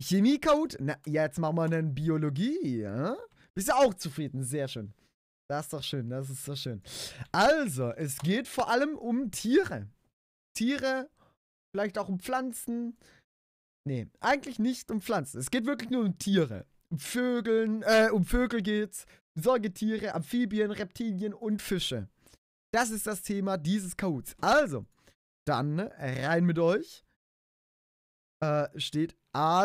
Chemiecode? Na, jetzt machen wir einen Biologie. Äh? Bist du auch zufrieden? Sehr schön. Das ist doch schön, das ist doch schön. Also, es geht vor allem um Tiere. Tiere, vielleicht auch um Pflanzen. Nee, eigentlich nicht um Pflanzen. Es geht wirklich nur um Tiere. Um Vögeln, äh, um Vögel geht's. Säugetiere, Amphibien, Reptilien und Fische. Das ist das Thema dieses Kahoots. Also, dann rein mit euch. Äh, steht alles.